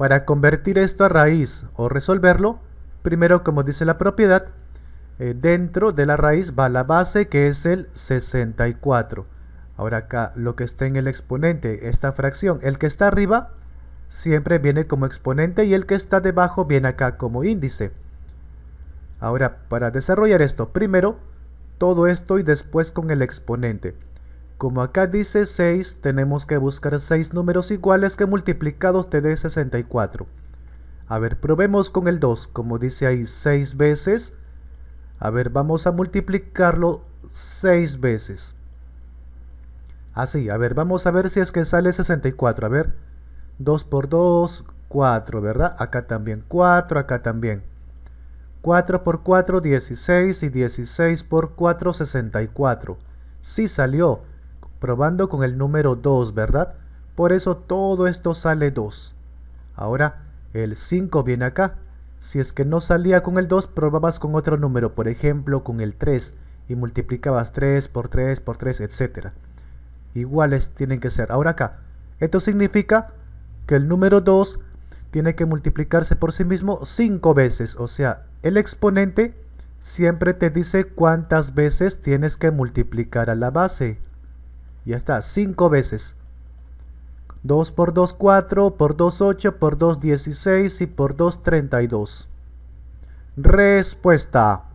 Para convertir esto a raíz o resolverlo, primero como dice la propiedad, eh, dentro de la raíz va la base que es el 64. Ahora acá lo que está en el exponente, esta fracción, el que está arriba siempre viene como exponente y el que está debajo viene acá como índice. Ahora, para desarrollar esto, primero todo esto y después con el exponente. Como acá dice 6, tenemos que buscar 6 números iguales que multiplicados te dé 64. A ver, probemos con el 2, como dice ahí 6 veces. A ver, vamos a multiplicarlo 6 veces. Así, a ver, vamos a ver si es que sale 64. A ver, 2 por 2, 4, ¿verdad? Acá también 4, acá también. 4 por 4, 16 y 16 por 4, 64. Sí salió probando con el número 2, ¿verdad? Por eso todo esto sale 2. Ahora, el 5 viene acá. Si es que no salía con el 2, probabas con otro número, por ejemplo, con el 3, y multiplicabas 3 por 3 por 3, etc. Iguales tienen que ser. Ahora acá, esto significa que el número 2 tiene que multiplicarse por sí mismo 5 veces, o sea, el exponente siempre te dice cuántas veces tienes que multiplicar a la base, ya está, 5 veces. 2 por 2, 4, por 2, 8, por 2, 16 y por 2, 32. Respuesta.